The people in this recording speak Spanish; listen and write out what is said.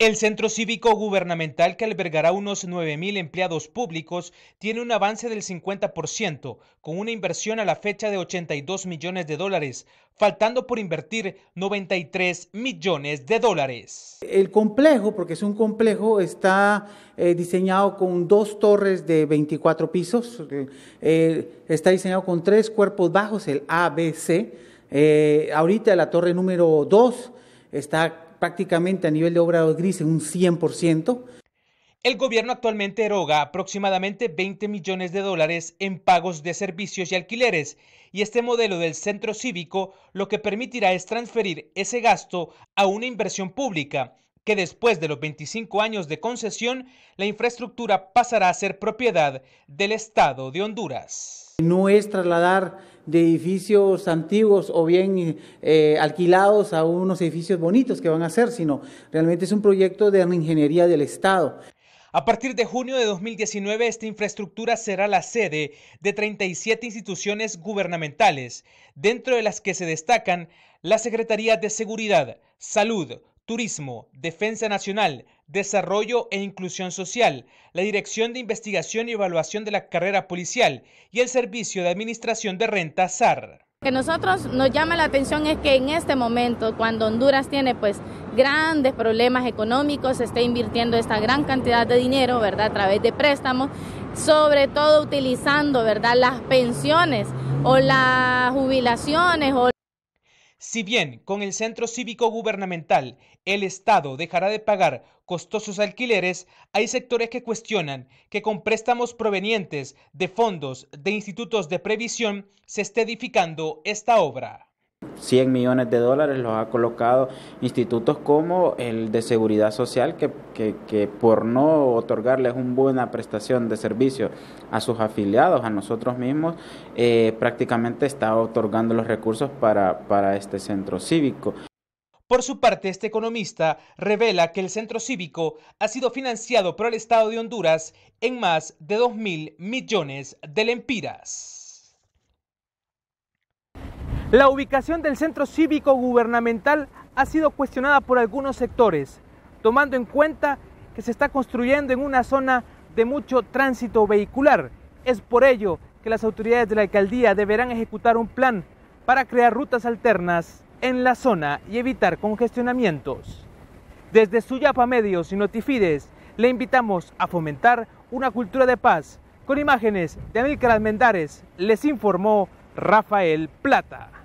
El centro cívico gubernamental que albergará unos 9.000 empleados públicos tiene un avance del 50%, con una inversión a la fecha de 82 millones de dólares, faltando por invertir 93 millones de dólares. El complejo, porque es un complejo, está eh, diseñado con dos torres de 24 pisos, eh, eh, está diseñado con tres cuerpos bajos, el ABC. ahorita la torre número 2 está prácticamente a nivel de obra gris en un 100%. El gobierno actualmente eroga aproximadamente 20 millones de dólares en pagos de servicios y alquileres, y este modelo del centro cívico lo que permitirá es transferir ese gasto a una inversión pública, que después de los 25 años de concesión, la infraestructura pasará a ser propiedad del Estado de Honduras. No es trasladar de edificios antiguos o bien eh, alquilados a unos edificios bonitos que van a ser, sino realmente es un proyecto de ingeniería del Estado. A partir de junio de 2019, esta infraestructura será la sede de 37 instituciones gubernamentales, dentro de las que se destacan la Secretaría de Seguridad, Salud, Turismo, Defensa Nacional, Desarrollo e Inclusión Social, la Dirección de Investigación y Evaluación de la Carrera Policial y el Servicio de Administración de Renta SAR. Que nosotros nos llama la atención es que en este momento, cuando Honduras tiene pues grandes problemas económicos, se está invirtiendo esta gran cantidad de dinero, ¿verdad? A través de préstamos, sobre todo utilizando, ¿verdad? Las pensiones o las jubilaciones o si bien con el centro cívico gubernamental el Estado dejará de pagar costosos alquileres, hay sectores que cuestionan que con préstamos provenientes de fondos de institutos de previsión se esté edificando esta obra. 100 millones de dólares los ha colocado institutos como el de seguridad social, que, por no otorgarles una buena prestación de servicio a sus afiliados, a nosotros mismos, eh, prácticamente está otorgando los recursos para, este centro cívico. Por su parte, este economista revela que el centro cívico ha sido financiado por el Estado de Honduras en más de dos mil millones de lempiras. La ubicación del centro cívico gubernamental ha sido cuestionada por algunos sectores, tomando en cuenta que se está construyendo en una zona de mucho tránsito vehicular. Es por ello que las autoridades de la alcaldía deberán ejecutar un plan para crear rutas alternas en la zona y evitar congestionamientos. Desde Suyapa Medios y Notifides le invitamos a fomentar una cultura de paz. Con imágenes de Amílcar Almendares les informó Rafael Plata.